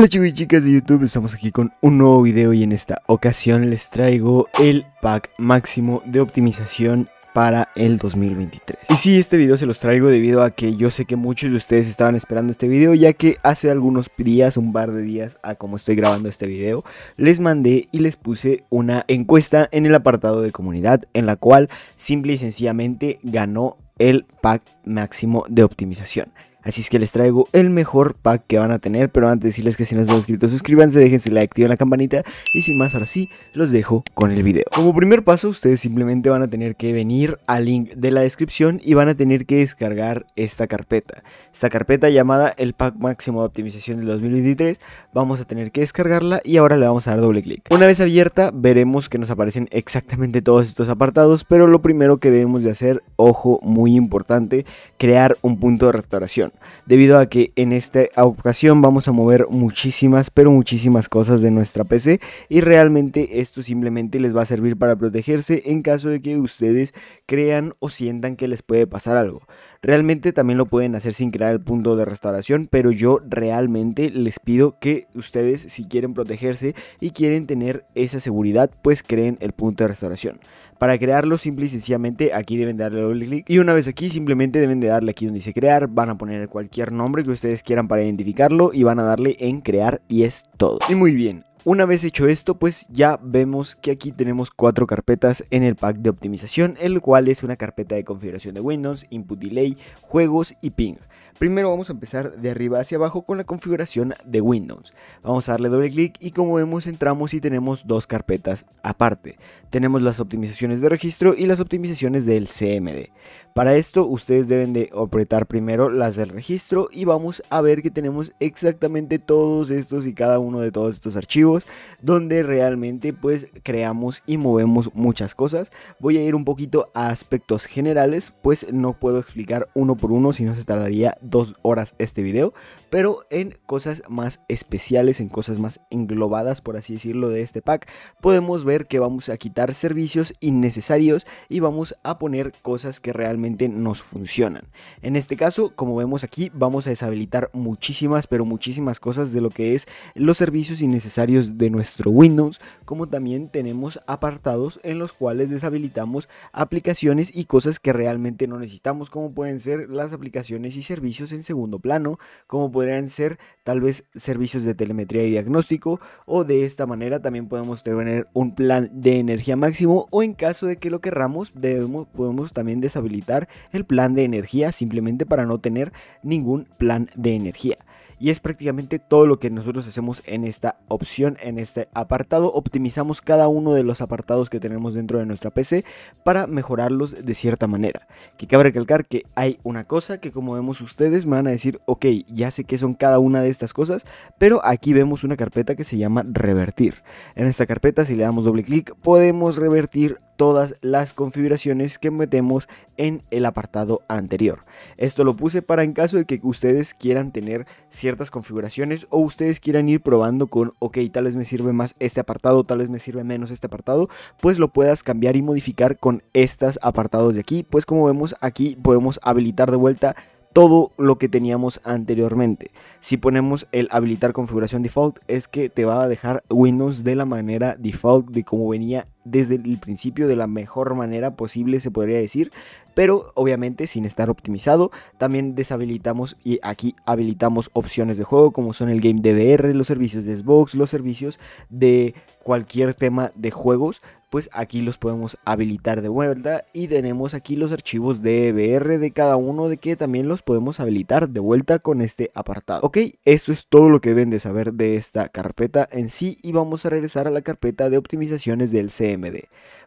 Hola chicos y chicas de YouTube, estamos aquí con un nuevo video y en esta ocasión les traigo el pack máximo de optimización para el 2023. Y sí, este video se los traigo debido a que yo sé que muchos de ustedes estaban esperando este video, ya que hace algunos días, un par de días a como estoy grabando este video, les mandé y les puse una encuesta en el apartado de comunidad, en la cual simple y sencillamente ganó el pack máximo de optimización. Así es que les traigo el mejor pack que van a tener. Pero antes de decirles que si no están suscritos, suscríbanse, déjense su like, activen la campanita. Y sin más, ahora sí, los dejo con el video. Como primer paso, ustedes simplemente van a tener que venir al link de la descripción y van a tener que descargar esta carpeta. Esta carpeta llamada el pack máximo de optimización del 2023. Vamos a tener que descargarla y ahora le vamos a dar doble clic. Una vez abierta, veremos que nos aparecen exactamente todos estos apartados. Pero lo primero que debemos de hacer, ojo, muy importante, crear un punto de restauración debido a que en esta ocasión vamos a mover muchísimas, pero muchísimas cosas de nuestra PC y realmente esto simplemente les va a servir para protegerse en caso de que ustedes crean o sientan que les puede pasar algo. Realmente también lo pueden hacer sin crear el punto de restauración, pero yo realmente les pido que ustedes si quieren protegerse y quieren tener esa seguridad, pues creen el punto de restauración. Para crearlo simple y sencillamente aquí deben darle doble clic y una vez aquí simplemente deben de darle aquí donde dice crear, van a poner cualquier nombre que ustedes quieran para identificarlo y van a darle en crear y es todo. Y muy bien, una vez hecho esto, pues ya vemos que aquí tenemos cuatro carpetas en el pack de optimización, el cual es una carpeta de configuración de Windows, Input Delay, Juegos y Ping. Primero vamos a empezar de arriba hacia abajo con la configuración de Windows. Vamos a darle doble clic y como vemos entramos y tenemos dos carpetas aparte. Tenemos las optimizaciones de registro y las optimizaciones del CMD. Para esto ustedes deben de apretar primero las del registro y vamos a ver que tenemos exactamente todos estos y cada uno de todos estos archivos donde realmente pues creamos y movemos muchas cosas. Voy a ir un poquito a aspectos generales pues no puedo explicar uno por uno si no se tardaría dos horas este video, pero en cosas más especiales, en cosas más englobadas, por así decirlo, de este pack, podemos ver que vamos a quitar servicios innecesarios y vamos a poner cosas que realmente nos funcionan. En este caso, como vemos aquí, vamos a deshabilitar muchísimas, pero muchísimas cosas de lo que es los servicios innecesarios de nuestro Windows, como también tenemos apartados en los cuales deshabilitamos aplicaciones y cosas que realmente no necesitamos, como pueden ser las aplicaciones y servicios en segundo plano, como podrían ser tal vez servicios de telemetría y diagnóstico, o de esta manera también podemos tener un plan de energía máximo, o en caso de que lo querramos, debemos, podemos también deshabilitar el plan de energía simplemente para no tener ningún plan de energía y es prácticamente todo lo que nosotros hacemos en esta opción, en este apartado. Optimizamos cada uno de los apartados que tenemos dentro de nuestra PC para mejorarlos de cierta manera. Que cabe recalcar que hay una cosa que como vemos ustedes me van a decir, ok, ya sé que son cada una de estas cosas, pero aquí vemos una carpeta que se llama revertir. En esta carpeta si le damos doble clic podemos revertir todas las configuraciones que metemos en el apartado anterior. Esto lo puse para en caso de que ustedes quieran tener ciertas configuraciones o ustedes quieran ir probando con, ok, tal vez me sirve más este apartado, tal vez me sirve menos este apartado, pues lo puedas cambiar y modificar con estos apartados de aquí. Pues como vemos aquí podemos habilitar de vuelta todo lo que teníamos anteriormente. Si ponemos el habilitar configuración default es que te va a dejar Windows de la manera default de como venía desde el principio de la mejor manera posible, se podría decir, pero obviamente sin estar optimizado. También deshabilitamos y aquí habilitamos opciones de juego como son el game DVR, los servicios de Xbox, los servicios de cualquier tema de juegos, pues aquí los podemos habilitar de vuelta y tenemos aquí los archivos DVR de cada uno de que también los podemos habilitar de vuelta con este apartado. Ok, esto es todo lo que deben de saber de esta carpeta en sí y vamos a regresar a la carpeta de optimizaciones del C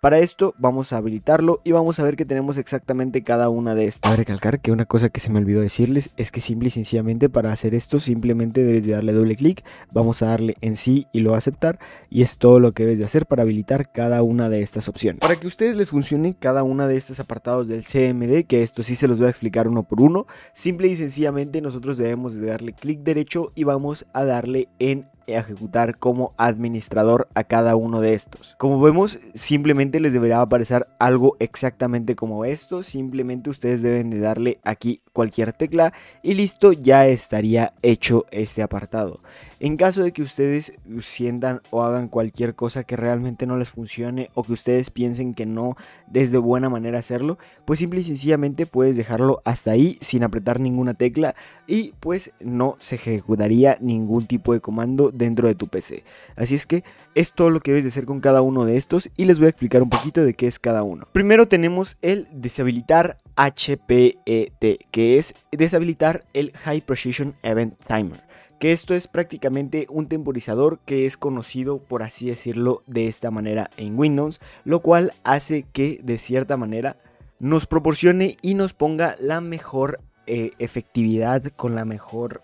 para esto vamos a habilitarlo y vamos a ver que tenemos exactamente cada una de estas. A recalcar que una cosa que se me olvidó decirles es que simple y sencillamente para hacer esto simplemente debes de darle doble clic, vamos a darle en sí y lo aceptar y es todo lo que debes de hacer para habilitar cada una de estas opciones. Para que a ustedes les funcione cada una de estos apartados del CMD, que esto sí se los voy a explicar uno por uno, simple y sencillamente nosotros debemos de darle clic derecho y vamos a darle en ejecutar como administrador a cada uno de estos. Como vemos, simplemente les deberá aparecer algo exactamente como esto. Simplemente ustedes deben de darle aquí cualquier tecla y listo, ya estaría hecho este apartado. En caso de que ustedes sientan o hagan cualquier cosa que realmente no les funcione o que ustedes piensen que no es de buena manera hacerlo, pues simple y sencillamente puedes dejarlo hasta ahí sin apretar ninguna tecla y pues no se ejecutaría ningún tipo de comando dentro de tu PC. Así es que es todo lo que debes de hacer con cada uno de estos y les voy a explicar un poquito de qué es cada uno. Primero tenemos el deshabilitar HPET, que es deshabilitar el High Precision Event Timer, que esto es prácticamente un temporizador que es conocido por así decirlo de esta manera en Windows, lo cual hace que de cierta manera nos proporcione y nos ponga la mejor eh, efectividad con la mejor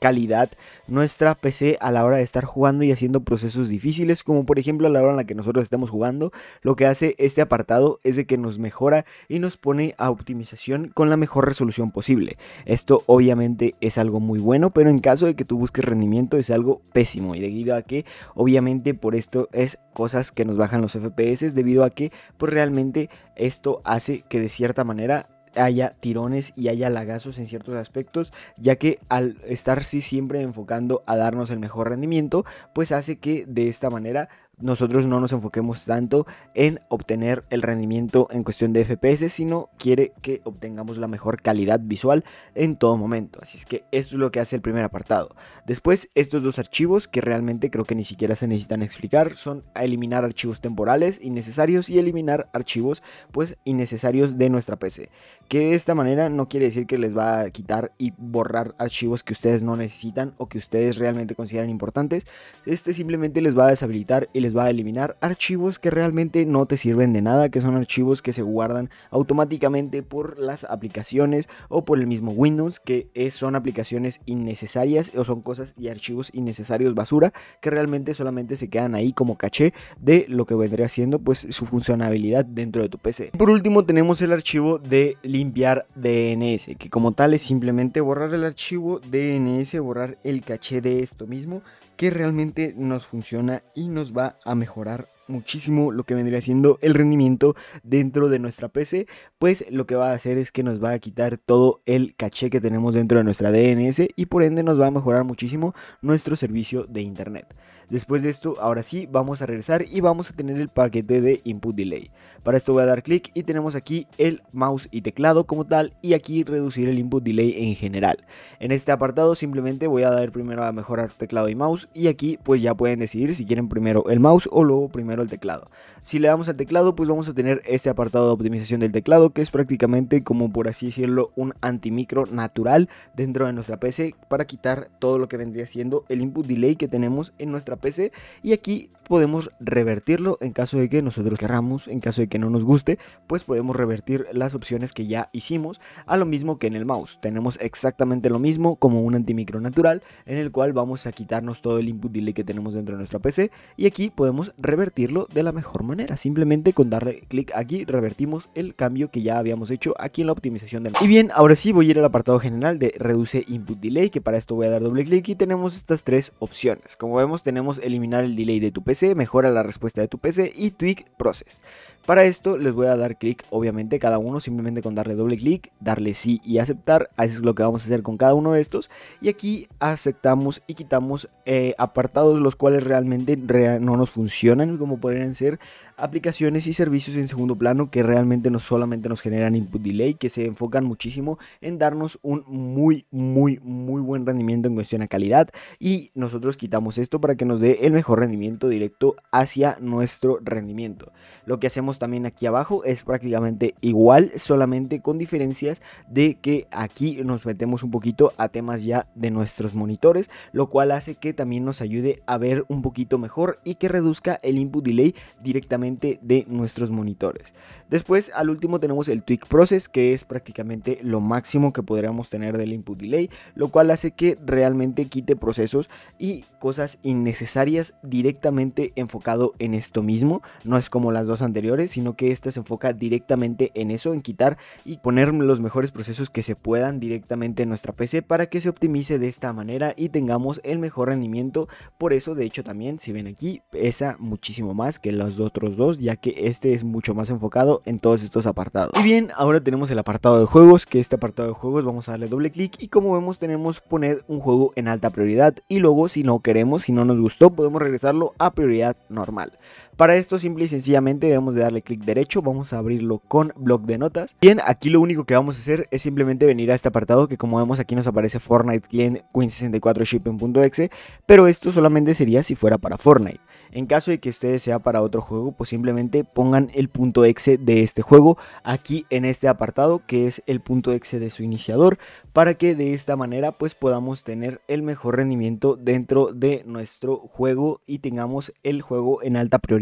calidad nuestra PC a la hora de estar jugando y haciendo procesos difíciles, como por ejemplo a la hora en la que nosotros estamos jugando, lo que hace este apartado es de que nos mejora y nos pone a optimización con la mejor resolución posible. Esto obviamente es algo muy bueno, pero en caso de que tú busques rendimiento es algo pésimo y debido a que obviamente por esto es cosas que nos bajan los FPS debido a que pues realmente esto hace que de cierta manera haya tirones y haya lagazos en ciertos aspectos, ya que al estar sí siempre enfocando a darnos el mejor rendimiento, pues hace que de esta manera nosotros no nos enfoquemos tanto en obtener el rendimiento en cuestión de FPS, sino quiere que obtengamos la mejor calidad visual en todo momento. Así es que esto es lo que hace el primer apartado. Después, estos dos archivos que realmente creo que ni siquiera se necesitan explicar son eliminar archivos temporales innecesarios y eliminar archivos pues innecesarios de nuestra PC. Que de esta manera no quiere decir que les va a quitar y borrar archivos que ustedes no necesitan o que ustedes realmente consideran importantes. Este simplemente les va a deshabilitar y les va a eliminar archivos que realmente no te sirven de nada, que son archivos que se guardan automáticamente por las aplicaciones o por el mismo Windows, que es, son aplicaciones innecesarias o son cosas y archivos innecesarios basura que realmente solamente se quedan ahí como caché de lo que vendría siendo pues su funcionalidad dentro de tu PC. Por último tenemos el archivo de limpiar DNS, que como tal es simplemente borrar el archivo DNS, borrar el caché de esto mismo que realmente nos funciona y nos va a mejorar muchísimo lo que vendría siendo el rendimiento dentro de nuestra PC, pues lo que va a hacer es que nos va a quitar todo el caché que tenemos dentro de nuestra DNS y por ende nos va a mejorar muchísimo nuestro servicio de internet. Después de esto, ahora sí, vamos a regresar y vamos a tener el paquete de input delay. Para esto voy a dar clic y tenemos aquí el mouse y teclado como tal y aquí reducir el input delay en general. En este apartado simplemente voy a dar primero a mejorar teclado y mouse y aquí pues ya pueden decidir si quieren primero el mouse o luego primero el teclado. Si le damos al teclado pues vamos a tener este apartado de optimización del teclado que es prácticamente como por así decirlo un antimicro natural dentro de nuestra PC para quitar todo lo que vendría siendo el input delay que tenemos en nuestra PC y aquí podemos revertirlo en caso de que nosotros queramos en caso de que no nos guste, pues podemos revertir las opciones que ya hicimos a lo mismo que en el mouse. Tenemos exactamente lo mismo como un antimicro natural en el cual vamos a quitarnos todo el input delay que tenemos dentro de nuestra PC y aquí podemos revertirlo de la mejor manera. Simplemente con darle clic aquí revertimos el cambio que ya habíamos hecho aquí en la optimización del Y bien, ahora sí voy a ir al apartado general de reduce input delay que para esto voy a dar doble clic y tenemos estas tres opciones. Como vemos tenemos eliminar el delay de tu PC, mejora la respuesta de tu PC y tweak process. Para esto les voy a dar clic, obviamente cada uno, simplemente con darle doble clic, darle sí y aceptar, así es lo que vamos a hacer con cada uno de estos. Y aquí aceptamos y quitamos eh, apartados los cuales realmente no nos funcionan, como podrían ser aplicaciones y servicios en segundo plano que realmente no solamente nos generan input delay, que se enfocan muchísimo en darnos un muy, muy, muy buen rendimiento en cuestión a calidad. Y nosotros quitamos esto para que nos dé el mejor rendimiento directo hacia nuestro rendimiento. Lo que hacemos también aquí abajo es prácticamente igual, solamente con diferencias de que aquí nos metemos un poquito a temas ya de nuestros monitores, lo cual hace que también nos ayude a ver un poquito mejor y que reduzca el input delay directamente de nuestros monitores. Después, al último tenemos el tweak process, que es prácticamente lo máximo que podríamos tener del input delay, lo cual hace que realmente quite procesos y cosas innecesarias directamente enfocado en esto mismo, no es como las dos anteriores sino que esta se enfoca directamente en eso, en quitar y poner los mejores procesos que se puedan directamente en nuestra PC para que se optimice de esta manera y tengamos el mejor rendimiento. Por eso, de hecho, también, si ven aquí, pesa muchísimo más que los otros dos, ya que este es mucho más enfocado en todos estos apartados. Y bien, ahora tenemos el apartado de juegos, que este apartado de juegos vamos a darle doble clic y como vemos tenemos poner un juego en alta prioridad y luego si no queremos, si no nos gustó, podemos regresarlo a prioridad normal. Para esto simple y sencillamente debemos de darle clic derecho, vamos a abrirlo con bloc de notas. Bien, aquí lo único que vamos a hacer es simplemente venir a este apartado que como vemos aquí nos aparece Fortnite Client Queen64 Shipping.exe, pero esto solamente sería si fuera para Fortnite. En caso de que ustedes sea para otro juego, pues simplemente pongan el punto .exe de este juego aquí en este apartado que es el punto .exe de su iniciador para que de esta manera pues podamos tener el mejor rendimiento dentro de nuestro juego y tengamos el juego en alta prioridad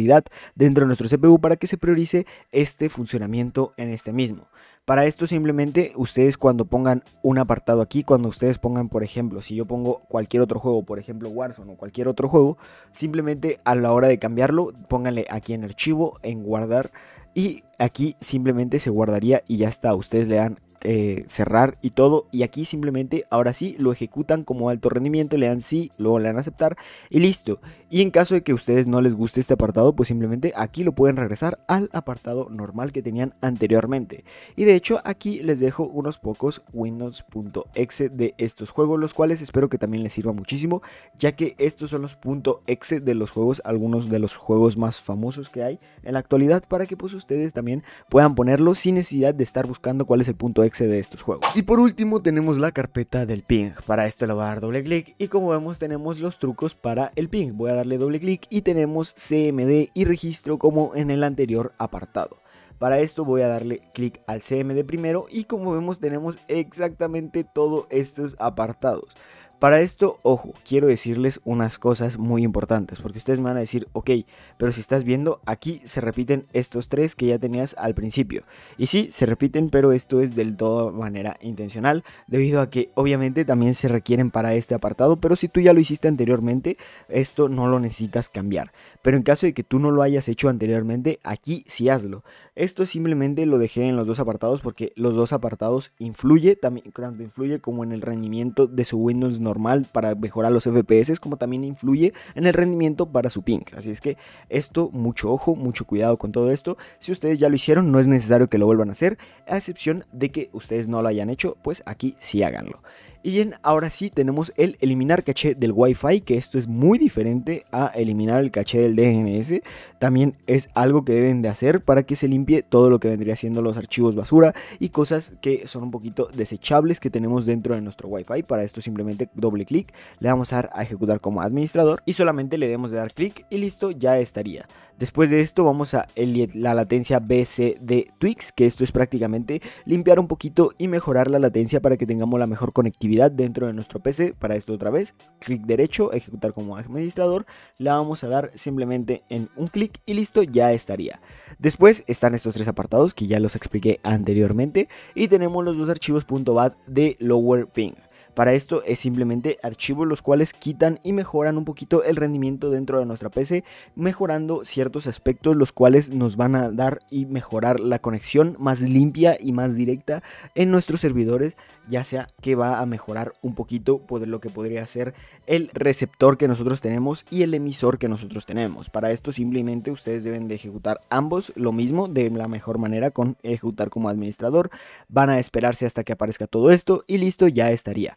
dentro de nuestro CPU para que se priorice este funcionamiento en este mismo. Para esto simplemente ustedes cuando pongan un apartado aquí, cuando ustedes pongan, por ejemplo, si yo pongo cualquier otro juego, por ejemplo Warzone o cualquier otro juego, simplemente a la hora de cambiarlo, pónganle aquí en archivo, en guardar y aquí simplemente se guardaría y ya está, ustedes le dan eh, cerrar y todo. Y aquí simplemente, ahora sí, lo ejecutan como alto rendimiento, le dan sí, luego le dan aceptar y listo. Y en caso de que ustedes no les guste este apartado, pues simplemente aquí lo pueden regresar al apartado normal que tenían anteriormente. Y de hecho aquí les dejo unos pocos windows.exe de estos juegos, los cuales espero que también les sirva muchísimo, ya que estos son los .exe de los juegos, algunos de los juegos más famosos que hay en la actualidad, para que pues ustedes también puedan ponerlo sin necesidad de estar buscando cuál es el punto de estos juegos. Y por último tenemos la carpeta del ping. Para esto le voy a dar doble clic y como vemos tenemos los trucos para el ping. Voy a darle doble clic y tenemos CMD y registro como en el anterior apartado. Para esto voy a darle clic al CMD primero y como vemos tenemos exactamente todos estos apartados. Para esto, ojo, quiero decirles unas cosas muy importantes, porque ustedes me van a decir, ok, pero si estás viendo, aquí se repiten estos tres que ya tenías al principio. Y sí, se repiten, pero esto es del todo manera intencional, debido a que obviamente también se requieren para este apartado, pero si tú ya lo hiciste anteriormente, esto no lo necesitas cambiar. Pero en caso de que tú no lo hayas hecho anteriormente, aquí sí hazlo. Esto simplemente lo dejé en los dos apartados porque los dos apartados influye, también, tanto influye como en el rendimiento de su Windows 9 normal para mejorar los FPS, como también influye en el rendimiento para su ping. Así es que esto, mucho ojo, mucho cuidado con todo esto. Si ustedes ya lo hicieron, no es necesario que lo vuelvan a hacer, a excepción de que ustedes no lo hayan hecho, pues aquí sí háganlo. Y bien, ahora sí tenemos el eliminar caché del Wi-Fi, que esto es muy diferente a eliminar el caché del DNS. También es algo que deben de hacer para que se limpie todo lo que vendría siendo los archivos basura y cosas que son un poquito desechables que tenemos dentro de nuestro Wi-Fi. Para esto simplemente doble clic, le vamos a dar a ejecutar como administrador y solamente le debemos de dar clic y listo, ya estaría. Después de esto vamos a la latencia BC de Twix, que esto es prácticamente limpiar un poquito y mejorar la latencia para que tengamos la mejor conectividad dentro de nuestro PC. Para esto otra vez, clic derecho, ejecutar como administrador. La vamos a dar simplemente en un clic y listo, ya estaría. Después están estos tres apartados que ya los expliqué anteriormente. Y tenemos los dos archivos .bat de lower ping. Para esto es simplemente archivos los cuales quitan y mejoran un poquito el rendimiento dentro de nuestra PC, mejorando ciertos aspectos los cuales nos van a dar y mejorar la conexión más limpia y más directa en nuestros servidores, ya sea que va a mejorar un poquito pues, lo que podría ser el receptor que nosotros tenemos y el emisor que nosotros tenemos. Para esto simplemente ustedes deben de ejecutar ambos lo mismo de la mejor manera con ejecutar como administrador. Van a esperarse hasta que aparezca todo esto y listo, ya estaría.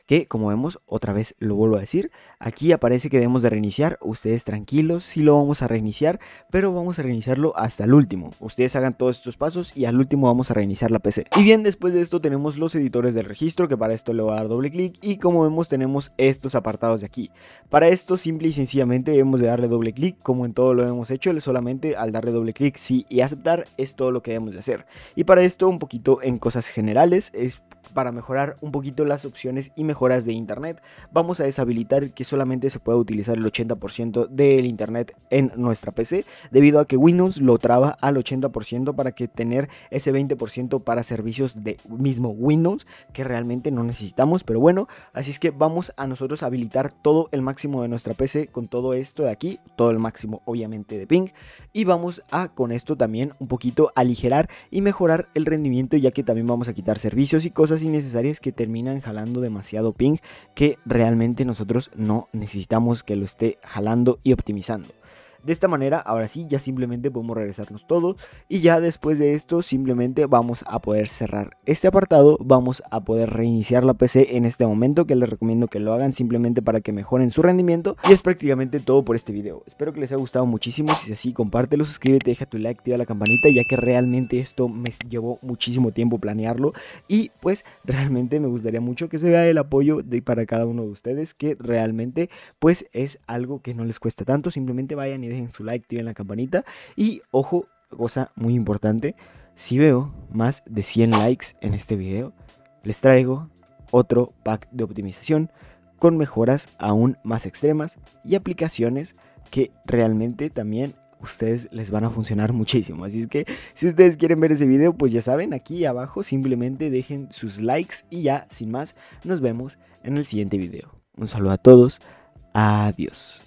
que como vemos otra vez lo vuelvo a decir, aquí aparece que debemos de reiniciar, ustedes tranquilos, sí lo vamos a reiniciar, pero vamos a reiniciarlo hasta el último, ustedes hagan todos estos pasos y al último vamos a reiniciar la PC. Y bien, después de esto tenemos los editores del registro, que para esto le voy a dar doble clic y como vemos tenemos estos apartados de aquí. Para esto simple y sencillamente debemos de darle doble clic, como en todo lo hemos hecho, solamente al darle doble clic sí y aceptar es todo lo que debemos de hacer. Y para esto un poquito en cosas generales, es para mejorar un poquito las opciones y mejorar de Internet, vamos a deshabilitar que solamente se pueda utilizar el 80% del Internet en nuestra PC, debido a que Windows lo traba al 80% para que tener ese 20% para servicios de mismo Windows que realmente no necesitamos, pero bueno, así es que vamos a nosotros habilitar todo el máximo de nuestra PC con todo esto de aquí, todo el máximo obviamente de ping, y vamos a con esto también un poquito aligerar y mejorar el rendimiento ya que también vamos a quitar servicios y cosas innecesarias que terminan jalando demasiado ping que realmente nosotros no necesitamos que lo esté jalando y optimizando. De esta manera, ahora sí, ya simplemente podemos regresarnos todos y ya después de esto simplemente vamos a poder cerrar este apartado, vamos a poder reiniciar la PC en este momento que les recomiendo que lo hagan simplemente para que mejoren su rendimiento y es prácticamente todo por este video. Espero que les haya gustado muchísimo, si es así compártelo, suscríbete, deja tu like, activa la campanita ya que realmente esto me llevó muchísimo tiempo planearlo y pues realmente me gustaría mucho que se vea el apoyo de, para cada uno de ustedes que realmente pues es algo que no les cuesta tanto, simplemente vayan y dejen su like, activen la campanita. Y ojo, cosa muy importante, si veo más de 100 likes en este video, les traigo otro pack de optimización con mejoras aún más extremas y aplicaciones que realmente también ustedes les van a funcionar muchísimo. Así es que si ustedes quieren ver ese video, pues ya saben, aquí abajo simplemente dejen sus likes y ya, sin más, nos vemos en el siguiente video. Un saludo a todos, adiós.